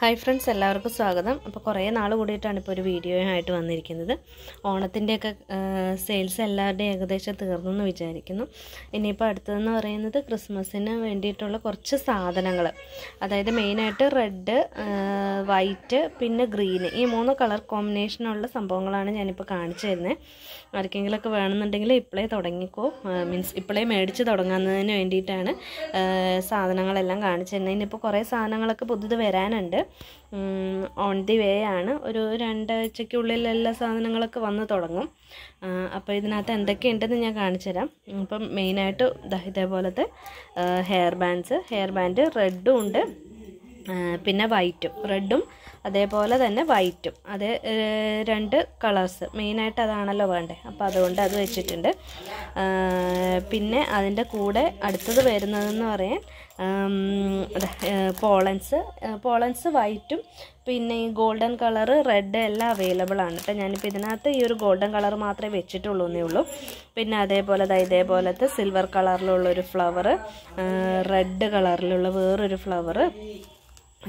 hi friends എല്ലാവർക്കും സ്വാഗതം അപ്പോൾ കുറേ നാൾ കൂടിയിട്ടാണ് ഇപ്പോൾ ഒരു വീഡിയോ ആയിട്ട് വന്നിരിക്കുന്നത് ഓണത്തിൻ്റെയൊക്കെ സെയിൽസ് എല്ലാവരുടെയും ഏകദേശം തീർന്നു എന്ന് വിചാരിക്കുന്നു ഇനിയിപ്പോൾ അടുത്തതെന്ന് പറയുന്നത് ക്രിസ്മസിന് വേണ്ടിയിട്ടുള്ള കുറച്ച് സാധനങ്ങൾ അതായത് മെയിനായിട്ട് റെഡ് വൈറ്റ് പിന്നെ ഗ്രീന് ഈ മൂന്ന് കളർ കോമ്പിനേഷനുള്ള സംഭവങ്ങളാണ് ഞാനിപ്പോൾ കാണിച്ചു തരുന്നത് ആർക്കെങ്കിലുമൊക്കെ വേണമെന്നുണ്ടെങ്കിൽ ഇപ്പോഴേ തുടങ്ങിക്കോ മീൻസ് ഇപ്പോഴേ മേടിച്ച് തുടങ്ങുന്നതിന് വേണ്ടിയിട്ടാണ് സാധനങ്ങളെല്ലാം കാണിച്ചു തരുന്നത് ഇനിയിപ്പോൾ കുറേ സാധനങ്ങളൊക്കെ പുതുത് വരാനുണ്ട് ഓൺ ദി വേ ആണ് ഒരു രണ്ടാഴ്ചയ്ക്കുള്ളിൽ എല്ലാ സാധനങ്ങളൊക്കെ വന്ന് തുടങ്ങും അപ്പോൾ ഇതിനകത്ത് എന്തൊക്കെയുണ്ടെന്ന് ഞാൻ കാണിച്ചു തരാം അപ്പം മെയിനായിട്ട് ഇതേപോലത്തെ ഹെയർ ബാൻഡ്സ് ഹെയർ ബാൻഡ് റെഡും ഉണ്ട് പിന്നെ വൈറ്റും റെഡും അതേപോലെ തന്നെ വൈറ്റും അത് രണ്ട് കളേഴ്സ് മെയിനായിട്ട് അതാണല്ലോ വേണ്ടത് അപ്പോൾ അതുകൊണ്ട് അത് വെച്ചിട്ടുണ്ട് പിന്നെ അതിൻ്റെ കൂടെ അടുത്തത് വരുന്നതെന്ന് പറയാൻ പോളൻസ് പോളൻസ് വൈറ്റും പിന്നെ ഈ ഗോൾഡൻ കളർ റെഡ് എല്ലാം അവൈലബിൾ ആണ് കേട്ടോ ഞാനിപ്പോൾ ഇതിനകത്ത് ഈ ഒരു ഗോൾഡൻ കളർ മാത്രമേ വെച്ചിട്ടുള്ളൂ എന്നേ ഉള്ളൂ പിന്നെ അതേപോലെ ഇതേപോലത്തെ സിൽവർ കളറിലുള്ള ഒരു ഫ്ലവർ റെഡ് കളറിലുള്ള വേറൊരു ഫ്ലവർ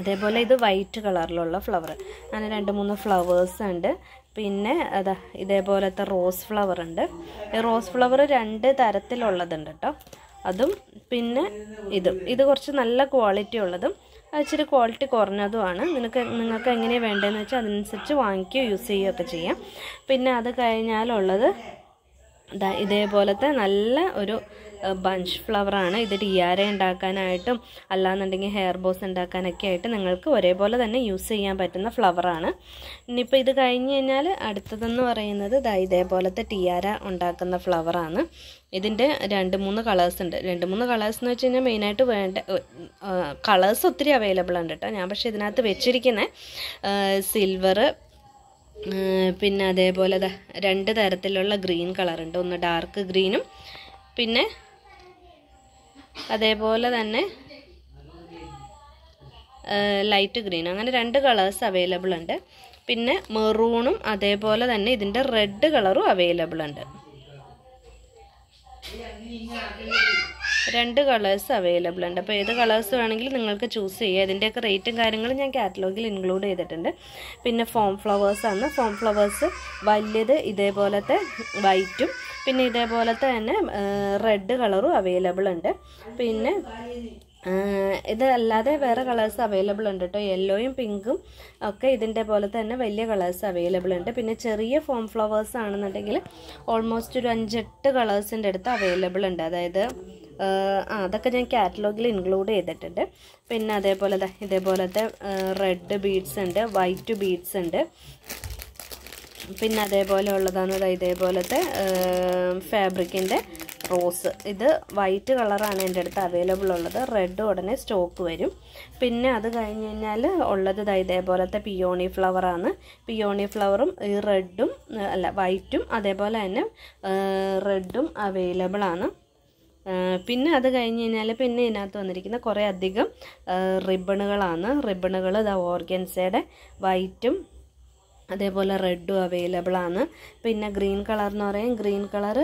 അതേപോലെ ഇത് വൈറ്റ് കളറിലുള്ള ഫ്ലവർ അങ്ങനെ രണ്ട് മൂന്ന് ഫ്ലവേഴ്സ് ഉണ്ട് പിന്നെ അതാ ഇതേപോലത്തെ റോസ് ഫ്ലവർ ഉണ്ട് റോസ് ഫ്ലവർ രണ്ട് തരത്തിലുള്ളതുണ്ട് കേട്ടോ അതും പിന്നെ ഇതും ഇത് കുറച്ച് നല്ല ക്വാളിറ്റി ഉള്ളതും ഇച്ചിരി ക്വാളിറ്റി കുറഞ്ഞതുമാണ് നിനക്ക് നിങ്ങൾക്ക് എങ്ങനെയാണ് വേണ്ടതെന്ന് വെച്ചാൽ അതനുസരിച്ച് വാങ്ങിക്കുകയോ യൂസ് ചെയ്യുകയോ ഒക്കെ ചെയ്യാം പിന്നെ അത് കഴിഞ്ഞാലുള്ളത് ഇതേപോലത്തെ നല്ല ഒരു ബഞ്ച് ഫ്ലവറാണ് ഇത് ഡിയാര ഉണ്ടാക്കാനായിട്ടും അല്ലാന്നുണ്ടെങ്കിൽ ഹെയർ ബോസ് ഉണ്ടാക്കാനൊക്കെ ആയിട്ട് നിങ്ങൾക്ക് ഒരേപോലെ തന്നെ യൂസ് ചെയ്യാൻ പറ്റുന്ന ഫ്ലവറാണ് ഇനിയിപ്പോൾ ഇത് കഴിഞ്ഞ് കഴിഞ്ഞാൽ അടുത്തതെന്ന് പറയുന്നത് ദാ ഇതേപോലത്തെ ടിയാര ഉണ്ടാക്കുന്ന ഫ്ലവറാണ് ഇതിൻ്റെ രണ്ട് മൂന്ന് കളേഴ്സ് ഉണ്ട് രണ്ട് മൂന്ന് കളേഴ്സ് എന്ന് വെച്ച് കഴിഞ്ഞാൽ മെയിനായിട്ട് വേണ്ട കളേഴ്സ് ഒത്തിരി അവൈലബിൾ ഉണ്ട് കേട്ടോ ഞാൻ പക്ഷേ ഇതിനകത്ത് വെച്ചിരിക്കുന്ന സിൽവർ പിന്നെ അതേപോലെ രണ്ട് തരത്തിലുള്ള ഗ്രീൻ കളറുണ്ട് ഒന്ന് ഡാർക്ക് ഗ്രീനും പിന്നെ അതേപോലെ തന്നെ ലൈറ്റ് ഗ്രീൻ അങ്ങനെ രണ്ട് കളേഴ്സ് അവൈലബിൾ ഉണ്ട് പിന്നെ മെറൂണും അതേപോലെ തന്നെ ഇതിൻ്റെ റെഡ് കളറും അവൈലബിൾ ഉണ്ട് രണ്ട് കളേഴ്സ് അവൈലബിൾ ഉണ്ട് അപ്പോൾ ഏത് കളേഴ്സ് വേണമെങ്കിലും നിങ്ങൾക്ക് ചൂസ് ചെയ്യാം ഇതിൻ്റെയൊക്കെ റേറ്റും കാര്യങ്ങളും ഞാൻ കാറ്റലോഗിൽ ഇൻക്ലൂഡ് ചെയ്തിട്ടുണ്ട് പിന്നെ ഫോം ഫ്ലവേഴ്സാണ് ഫോം ഫ്ലവേഴ്സ് വലിയത് ഇതേപോലത്തെ വൈറ്റും പിന്നെ ഇതേപോലത്തെ തന്നെ റെഡ് കളറും അവൈലബിൾ ഉണ്ട് പിന്നെ ഇതല്ലാതെ വേറെ കളേഴ്സ് അവൈലബിൾ ഉണ്ട് കേട്ടോ യെല്ലോയും പിങ്കും ഒക്കെ ഇതിൻ്റെ പോലെ തന്നെ വലിയ കളേഴ്സ് അവൈലബിൾ ഉണ്ട് പിന്നെ ചെറിയ ഫോം ഫ്ലവേഴ്സ് ആണെന്നുണ്ടെങ്കിൽ ഓൾമോസ്റ്റ് ഒരു അഞ്ചെട്ട് കളേഴ്സിൻ്റെ അടുത്ത് അവൈലബിൾ ഉണ്ട് അതായത് അതൊക്കെ ഞാൻ കാറ്റലോഗിൽ ഇൻക്ലൂഡ് ചെയ്തിട്ടുണ്ട് പിന്നെ അതേപോലെ ഇതേപോലത്തെ റെഡ് ബീഡ്സ് ഉണ്ട് വൈറ്റ് ബീഡ്സ് ഉണ്ട് പിന്നെ അതേപോലെ ഉള്ളതാണ് ഇതാ ഇതേപോലത്തെ ഫാബ്രിക്കിൻ്റെ റോസ് ഇത് വൈറ്റ് കളറാണ് എൻ്റെ അടുത്ത് അവൈലബിൾ ഉള്ളത് റെഡ് ഉടനെ സ്റ്റോക്ക് വരും പിന്നെ അത് കഴിഞ്ഞ് കഴിഞ്ഞാൽ ഉള്ളത് ഇതേപോലത്തെ പിയോണി ഫ്ലവറാണ് പിയോണി ഫ്ലവറും ഈ റെഡും അല്ല വൈറ്റും അതേപോലെ തന്നെ റെഡും അവൈലബിൾ ആണ് പിന്നെ അത് കഴിഞ്ഞ് കഴിഞ്ഞാൽ പിന്നെ ഇതിനകത്ത് വന്നിരിക്കുന്ന കുറേ അധികം റിബണുകളാണ് റിബണുകൾ ഇതാ ഓർഗൻസയുടെ വൈറ്റും അതേപോലെ റെഡും അവൈലബിളാണ് ആണ് പിന്നെ ഗ്രീൻ കളർ എന്ന് പറയും ഗ്രീൻ കളർ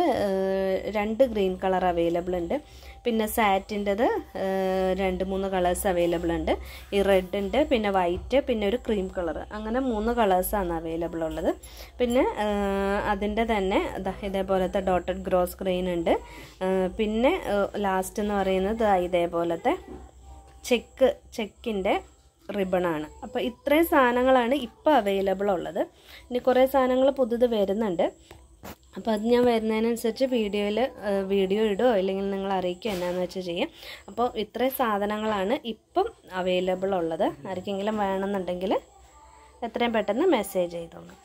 രണ്ട് ഗ്രീൻ കളർ അവൈലബിൾ ഉണ്ട് പിന്നെ സാറ്റിൻ്റെത് രണ്ട് മൂന്ന് കളേഴ്സ് അവൈലബിൾ ഉണ്ട് ഈ റെഡ് പിന്നെ വൈറ്റ് പിന്നെ ഒരു ക്രീം കളർ അങ്ങനെ മൂന്ന് കളേഴ്സാണ് അവൈലബിൾ ഉള്ളത് പിന്നെ അതിൻ്റെ തന്നെ ഇതേപോലത്തെ ഡോട്ടഡ് ഗ്രോസ് ഗ്രീൻ ഉണ്ട് പിന്നെ ലാസ്റ്റ് എന്ന് പറയുന്നത് ഇതേപോലത്തെ ചെക്ക് ചെക്കിൻ്റെ റിബണാണ് അപ്പോൾ ഇത്രയും സാധനങ്ങളാണ് ഇപ്പോൾ അവൈലബിൾ ഉള്ളത് ഇനി കുറേ സാധനങ്ങൾ പുതുത് വരുന്നുണ്ട് അപ്പോൾ അത് ഞാൻ വരുന്നതിനനുസരിച്ച് വീഡിയോയിൽ വീഡിയോ ഇടുമോ അല്ലെങ്കിൽ നിങ്ങൾ അറിയിക്കുക എന്നാന്ന് വെച്ചാൽ ചെയ്യാം അപ്പോൾ ഇത്രയും സാധനങ്ങളാണ് ഇപ്പം അവൈലബിൾ ഉള്ളത് ആർക്കെങ്കിലും വേണമെന്നുണ്ടെങ്കിൽ എത്രയും പെട്ടെന്ന് മെസ്സേജ് ചെയ്തോളൂ